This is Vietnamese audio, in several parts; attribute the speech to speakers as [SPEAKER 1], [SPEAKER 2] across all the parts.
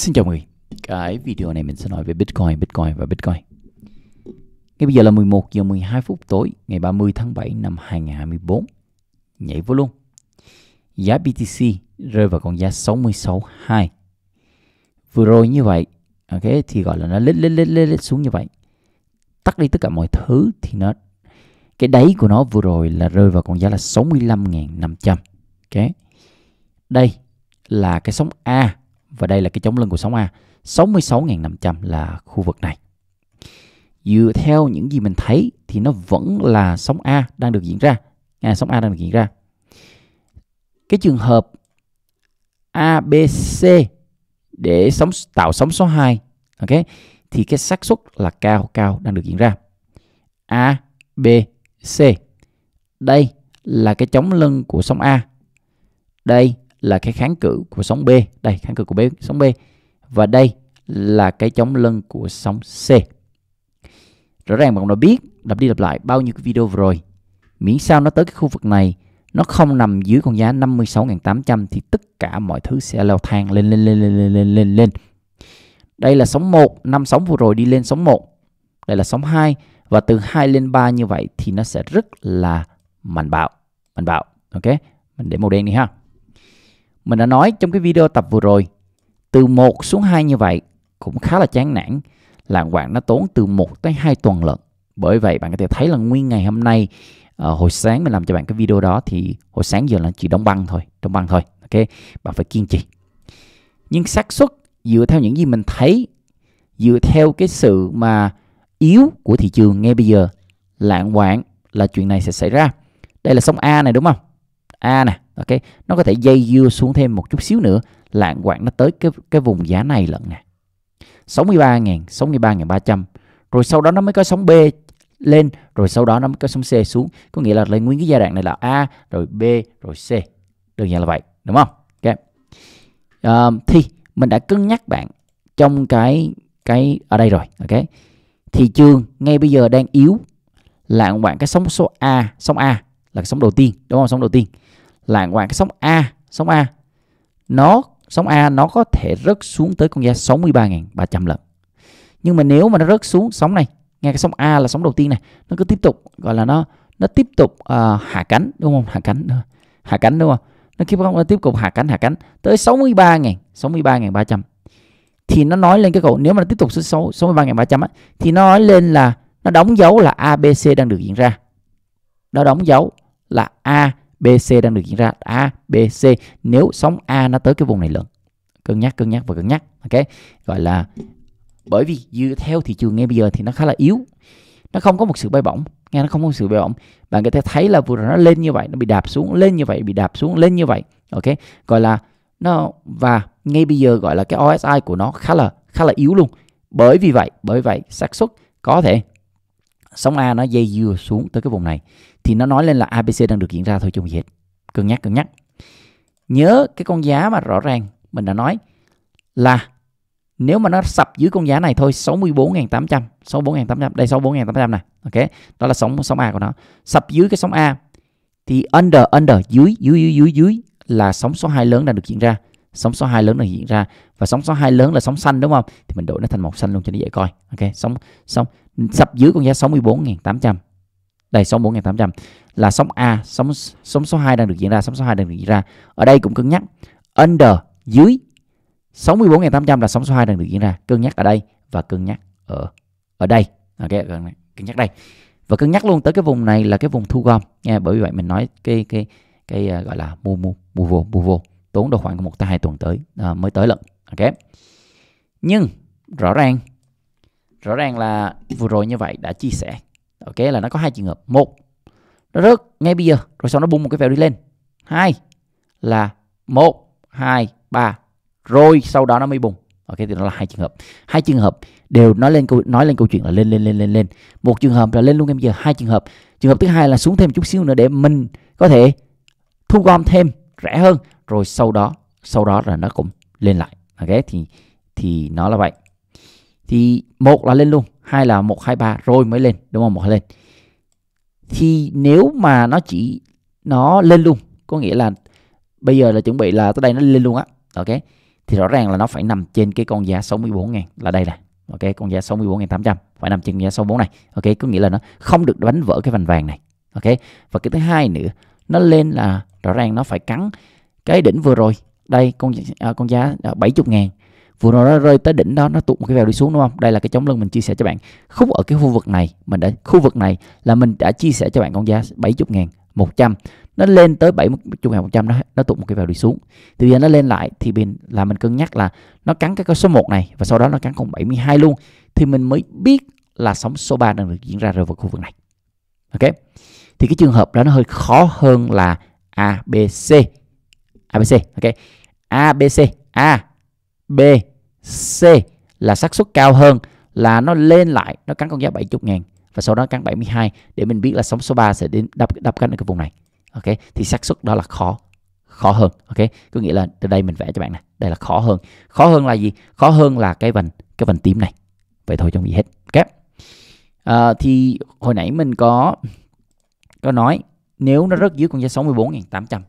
[SPEAKER 1] Xin chào mọi người. Cái video này mình sẽ nói về Bitcoin, Bitcoin và Bitcoin. Ngay bây giờ là 11 giờ 12 phút tối ngày 30 tháng 7 năm 2024. Nhảy vô luôn. Giá BTC rơi vào con giá 66.2. Vừa rồi như vậy, ok thì gọi là nó lết lết lết lết, lết xuống như vậy. Tắt đi tất cả mọi thứ thì nó cái đáy của nó vừa rồi là rơi vào con giá là 65.500. Ok. Đây là cái sóng A và đây là cái chống lưng của sóng A 66.500 là khu vực này dựa theo những gì mình thấy thì nó vẫn là sóng A đang được diễn ra à, sóng A đang được diễn ra cái trường hợp ABC để sóng tạo sóng số 2 ok thì cái xác suất là cao cao đang được diễn ra A B C đây là cái chống lưng của sóng A đây là cái kháng cự của sóng B đây kháng cự của B sóng B và đây là cái chống lưng của sóng C rõ ràng bạn đã biết đập đi lặp lại bao nhiêu cái video vừa rồi miễn sao nó tới cái khu vực này nó không nằm dưới con giá 56.800 thì tất cả mọi thứ sẽ leo thang lên lên lên lên lên lên lên lên. Đây là sóng 1, năm sóng vừa rồi đi lên sóng 1. Đây là sóng 2 và từ 2 lên 3 như vậy thì nó sẽ rất là mạnh bạo, mạnh bạo. Ok, mình để màu đen đi ha. Mình đã nói trong cái video tập vừa rồi, từ 1 xuống 2 như vậy cũng khá là chán nản, lạng quạng nó tốn từ 1 tới 2 tuần lận. Bởi vậy bạn có thể thấy là nguyên ngày hôm nay ờ, hồi sáng mình làm cho bạn cái video đó thì hồi sáng giờ là chỉ đóng băng thôi, đóng băng thôi. Ok, bạn phải kiên trì. Nhưng xác suất dựa theo những gì mình thấy, dựa theo cái sự mà yếu của thị trường ngay bây giờ lạng quạng là chuyện này sẽ xảy ra. Đây là sông A này đúng không? A nè, ok nó có thể dây dưa xuống thêm một chút xíu nữa lạng quạng nó tới cái cái vùng giá này lận nè 63.000 63.300 rồi sau đó nó mới có sóng B lên rồi sau đó nó mới có sóng C xuống có nghĩa là lên nguyên cái giai đoạn này là A rồi B rồi C đơn giản là vậy đúng không ok à, thì mình đã cân nhắc bạn trong cái cái ở đây rồi ok thị trường ngay bây giờ đang yếu là bạn cái sóng số A sóng A là cái sóng đầu tiên đúng không sóng đầu tiên là ngoài cái sóng A sóng A nó sóng A nó có thể rớt xuống tới con giá 63.300 lần nhưng mà nếu mà nó rớt xuống sóng này ngay cái sóng A là sóng đầu tiên này nó cứ tiếp tục gọi là nó nó tiếp tục uh, hạ cánh đúng không hạ cánh hạ cánh đúng không nó tiếp nó tiếp tục hạ cánh hạ cánh tới 63.000 63.300 thì nó nói lên cái cậu nếu mà nó tiếp tục số 63.300 á thì nó nói lên là nó đóng dấu là ABC đang được diễn ra nó đóng dấu là A BC đang được diễn ra A, B, C nếu sóng A nó tới cái vùng này lớn cân nhắc cân nhắc và cân nhắc ok gọi là bởi vì dựa theo thị trường ngay bây giờ thì nó khá là yếu nó không có một sự bay bổng nghe nó không có một sự bay bổng bạn có thể thấy là vừa rồi nó lên như vậy nó bị đạp xuống lên như vậy bị đạp xuống lên như vậy ok gọi là nó và ngay bây giờ gọi là cái OSI của nó khá là khá là yếu luôn bởi vì vậy bởi vậy xác suất có thể sóng A nó dây dưa xuống tới cái vùng này thì nó nói lên là ABC đang được diễn ra thôi chung gì hết cân nhắc cân nhắc nhớ cái con giá mà rõ ràng mình đã nói là nếu mà nó sập dưới con giá này thôi 64.800 64.800 đây 64.800 này ok đó là sóng sóng A của nó sập dưới cái sóng A thì under under dưới dưới dưới dưới dưới là sóng số 2 lớn đang được diễn ra sóng số 2 lớn đang diễn ra và sóng số 2 lớn là sóng xanh đúng không thì mình đổi nó thành màu xanh luôn cho nó dễ coi ok sóng sóng sắp dưới con giá 64.800 đây 64.800 là sóng A sóng sóng số 2 đang được diễn ra sóng số 2 đang được diễn ra ở đây cũng cân nhắc under dưới 64.800 là sóng số 2 đang được diễn ra cân nhắc ở đây và cân nhắc ở ở đây ok cân nhắc đây và cân nhắc luôn tới cái vùng này là cái vùng thu gom nha bởi vì vậy mình nói cái cái cái uh, gọi là mua mua mua vô mua vô tốn đâu khoảng một tới hai tuần tới uh, mới tới lần ok nhưng rõ ràng rõ ràng là vừa rồi như vậy đã chia sẻ ok là nó có hai trường hợp một nó rớt ngay bây giờ rồi sau nó bung một cái vèo đi lên hai là một hai ba rồi sau đó nó mới bùng ok thì nó là hai trường hợp hai trường hợp đều nói lên câu nói lên câu chuyện là lên lên lên lên lên một trường hợp là lên luôn ngay bây giờ hai trường hợp trường hợp thứ hai là xuống thêm chút xíu nữa để mình có thể thu gom thêm rẻ hơn rồi sau đó sau đó là nó cũng lên lại ok thì thì nó là vậy thì một là lên luôn hai là một hai ba rồi mới lên đúng không một lên thì nếu mà nó chỉ nó lên luôn có nghĩa là bây giờ là chuẩn bị là tới đây nó lên luôn á ok thì rõ ràng là nó phải nằm trên cái con giá 64 ngàn là đây này ok con giá 64.800 phải nằm trên giá 64 này ok có nghĩa là nó không được đánh vỡ cái vành vàng này ok và cái thứ hai nữa nó lên là rõ ràng nó phải cắn cái đỉnh vừa rồi đây con à, con giá 70 à, ngàn vừa rồi nó rơi tới đỉnh đó nó tụt một cái vèo đi xuống đúng không đây là cái chống lưng mình chia sẻ cho bạn khúc ở cái khu vực này mình đã khu vực này là mình đã chia sẻ cho bạn con giá 70 ngàn 100 nó lên tới 70 ngàn 100 nó, nó tụt một cái vèo đi xuống thì bây giờ nó lên lại thì mình là mình cân nhắc là nó cắn cái con số 1 này và sau đó nó cắn con 72 luôn thì mình mới biết là sóng số 3 đang được diễn ra rồi vào khu vực này ok thì cái trường hợp đó nó hơi khó hơn là ABC ABC ok ABC A B C là xác suất cao hơn là nó lên lại nó cắn con giáp 70 ngàn và sau đó cắn 72 để mình biết là sóng số 3 sẽ đến đập đập cánh ở cái vùng này ok thì xác suất đó là khó khó hơn ok có nghĩa là từ đây mình vẽ cho bạn này đây là khó hơn khó hơn là gì khó hơn là cái vành cái vành tím này vậy thôi trong gì hết ok à, thì hồi nãy mình có có nói nếu nó rất dưới con giá 64.800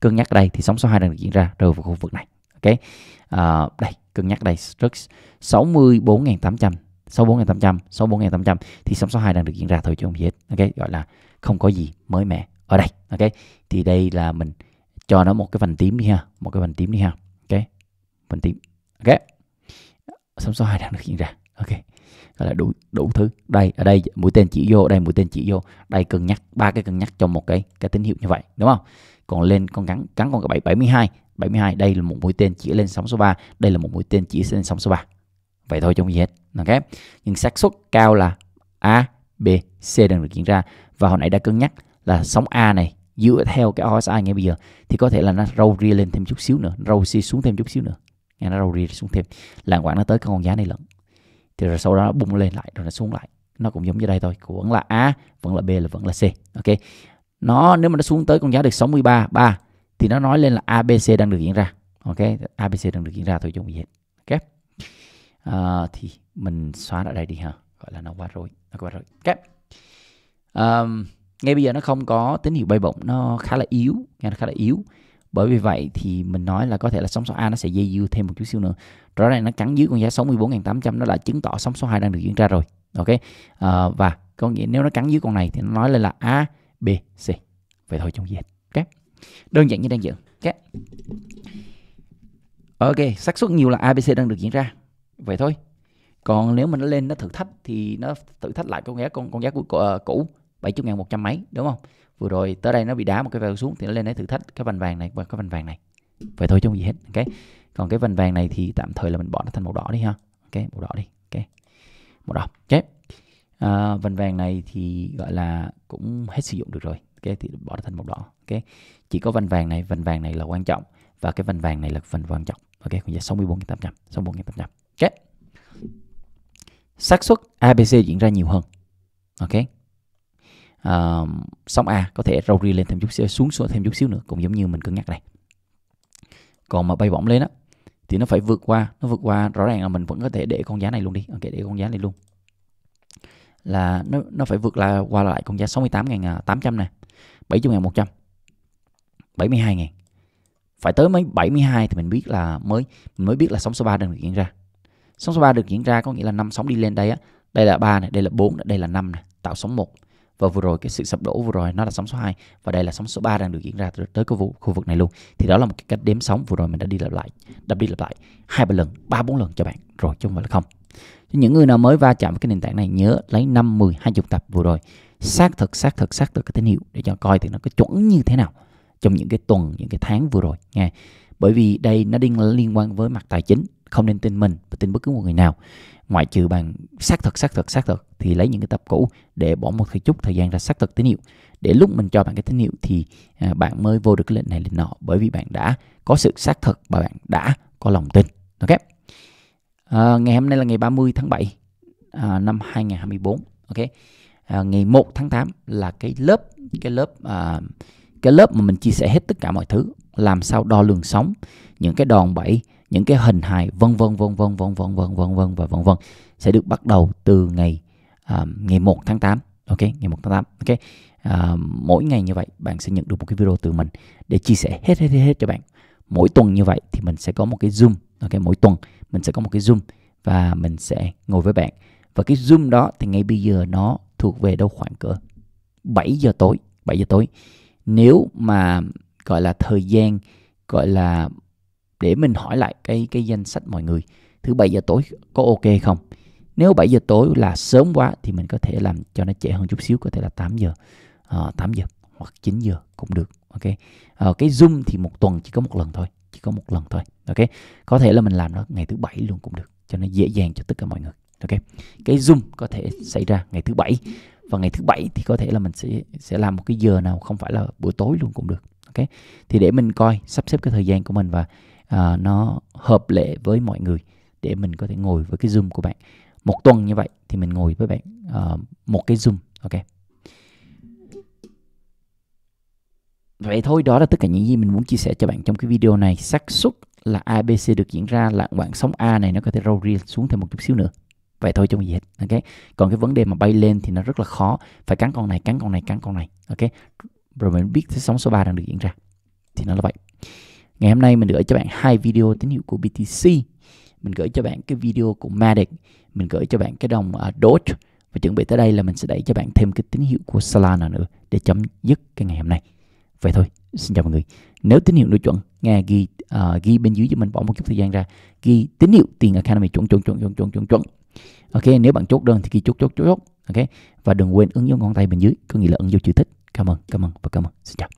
[SPEAKER 1] cân nhắc ở đây thì sóng số 2 đang diễn ra rơi vào khu vực này ok à, đây cân nhắc đây rất 64.800 64.800 64.800 thì 662 đang được diễn ra thôi chứ không gì hết ok gọi là không có gì mới mẻ ở đây ok thì đây là mình cho nó một cái phần tím đi ha một cái phần tím đi ha ok phần tím ok sóng số 662 đang được diễn ra ok gọi là đủ đủ thứ đây ở đây mũi tên chỉ vô đây mũi tên chỉ vô đây cân nhắc ba cái cân nhắc trong một cái cái tín hiệu như vậy đúng không còn lên con gắn cắn con bảy bảy mươi hai 72 đây là một mũi tên chỉ lên sóng số 3 đây là một mũi tên chỉ lên sóng số 3 vậy thôi trong gì hết ok nhưng xác suất cao là A B C đang được diễn ra và hồi nãy đã cân nhắc là sóng A này dựa theo cái OSI ngay bây giờ thì có thể là nó râu ria lên thêm chút xíu nữa râu xi xuống thêm chút xíu nữa nghe nó râu ria xuống thêm là khoảng nó tới cái con giá này lận thì rồi sau đó nó bung lên lại rồi nó xuống lại nó cũng giống như đây thôi vẫn là A vẫn là B là vẫn là C ok nó nếu mà nó xuống tới con giá được 63 3 thì nó nói lên là ABC đang được diễn ra ok ABC đang được diễn ra thôi chứ không gì ok à, thì mình xóa ở đây đi ha gọi là nó qua rồi nó qua rồi ok um, ngay bây giờ nó không có tín hiệu bay bổng nó khá là yếu nghe nó khá là yếu bởi vì vậy thì mình nói là có thể là sóng số A nó sẽ dây dư thêm một chút xíu nữa rõ ràng nó cắn dưới con giá 64.800 nó là chứng tỏ sóng số 2 đang được diễn ra rồi ok à, và có nghĩa nếu nó cắn dưới con này thì nó nói lên là A B C vậy thôi trong gì hết đơn giản như đang dựng, ok ok xác suất nhiều là abc đang được diễn ra vậy thôi còn nếu mà nó lên nó thử thách thì nó thử thách lại con giá con con giá cũ ờ, cũ bảy chục ngàn một trăm mấy đúng không vừa rồi tới đây nó bị đá một cái vèo xuống thì nó lên để thử thách cái vành vàng này và cái vành vàng này vậy thôi chứ không gì hết ok còn cái vành vàng này thì tạm thời là mình bỏ nó thành màu đỏ đi ha ok màu đỏ đi ok màu đỏ chết okay. Ờ, vành vàng này thì gọi là cũng hết sử dụng được rồi okay, thì bỏ thành màu đỏ ok chỉ có vành vàng này vành vàng này là quan trọng và cái vành vàng này là phần quan trọng ok còn giá 64 tám trăm 64 tám trăm ok xác suất ABC diễn ra nhiều hơn ok uh, sóng A có thể râu ri lên thêm chút xíu xuống xuống thêm chút xíu nữa cũng giống như mình cân nhắc này còn mà bay bổng lên á thì nó phải vượt qua nó vượt qua rõ ràng là mình vẫn có thể để con giá này luôn đi ok để con giá này luôn là nó nó phải vượt là qua lại con giá 68.800 này 70 ngàn 100 72 ngàn phải tới mấy 72 thì mình biết là mới mình mới biết là sóng số 3 đang được diễn ra sóng số 3 được diễn ra có nghĩa là năm sóng đi lên đây á đây là 3 này đây là 4 đây là 5 này tạo sóng 1 và vừa rồi cái sự sập đổ vừa rồi nó là sóng số 2 và đây là sóng số 3 đang được diễn ra tới cái vụ khu vực này luôn thì đó là một cái cách đếm sóng vừa rồi mình đã đi lặp lại đập đi lặp lại hai ba lần ba bốn lần cho bạn rồi chứ không phải là không những người nào mới va chạm với cái nền tảng này nhớ lấy 5, 10, 20 tập vừa rồi xác thực xác thực xác thực cái tín hiệu để cho coi thì nó có chuẩn như thế nào trong những cái tuần những cái tháng vừa rồi nghe bởi vì đây nó liên liên quan với mặt tài chính không nên tin mình và tin bất cứ một người nào ngoại trừ bằng xác thực xác thực xác thực thì lấy những cái tập cũ để bỏ một thời chút thời gian ra xác thực tín hiệu để lúc mình cho bạn cái tín hiệu thì à, bạn mới vô được cái lệnh này lệnh nọ bởi vì bạn đã có sự xác thực và bạn đã có lòng tin ok à, ngày hôm nay là ngày 30 tháng 7 à, năm 2024 ok À, ngày 1 tháng 8 là cái lớp cái lớp à, cái lớp mà mình chia sẻ hết tất cả mọi thứ làm sao đo lường sóng những cái đòn bẩy những cái hình hài vân vân vân vân vân vân vân vân vân và vân vân sẽ được bắt đầu từ ngày à, ngày 1 tháng 8 ok ngày 1 tháng 8 ok à, mỗi ngày như vậy bạn sẽ nhận được một cái video từ mình để chia sẻ hết hết hết, hết cho bạn mỗi tuần như vậy thì mình sẽ có một cái zoom ok mỗi tuần mình sẽ có một cái zoom và mình sẽ ngồi với bạn và cái zoom đó thì ngay bây giờ nó thuộc về đâu khoảng cỡ 7 giờ tối 7 giờ tối nếu mà gọi là thời gian gọi là để mình hỏi lại cái cái danh sách mọi người thứ bảy giờ tối có ok không nếu 7 giờ tối là sớm quá thì mình có thể làm cho nó trễ hơn chút xíu có thể là 8 giờ à, ờ, 8 giờ hoặc 9 giờ cũng được ok à, cái zoom thì một tuần chỉ có một lần thôi chỉ có một lần thôi ok có thể là mình làm nó ngày thứ bảy luôn cũng được cho nó dễ dàng cho tất cả mọi người ok cái zoom có thể xảy ra ngày thứ bảy và ngày thứ bảy thì có thể là mình sẽ sẽ làm một cái giờ nào không phải là buổi tối luôn cũng được ok thì để mình coi sắp xếp cái thời gian của mình và uh, nó hợp lệ với mọi người để mình có thể ngồi với cái zoom của bạn một tuần như vậy thì mình ngồi với bạn uh, một cái zoom ok vậy thôi đó là tất cả những gì mình muốn chia sẻ cho bạn trong cái video này xác suất là abc được diễn ra là quãng sóng a này nó có thể roll reel xuống thêm một chút xíu nữa vậy thôi trong gì ok còn cái vấn đề mà bay lên thì nó rất là khó phải cắn con này cắn con này cắn con này ok rồi mình biết cái sóng số 3 đang được diễn ra thì nó là vậy ngày hôm nay mình gửi cho bạn hai video tín hiệu của BTC mình gửi cho bạn cái video của Matic mình gửi cho bạn cái đồng uh, Doge và chuẩn bị tới đây là mình sẽ đẩy cho bạn thêm cái tín hiệu của Solana nữa để chấm dứt cái ngày hôm nay vậy thôi xin chào mọi người nếu tín hiệu đối chuẩn nghe ghi uh, ghi bên dưới cho mình bỏ một chút thời gian ra ghi tín hiệu tiền economy chuẩn chuẩn chuẩn chuẩn chuẩn chuẩn chuẩn ok nếu bạn chốt đơn thì ghi chốt chốt chốt ok và đừng quên ấn dấu ngón tay bên dưới có nghĩa là ấn dấu chữ thích cảm ơn cảm ơn và cảm ơn xin chào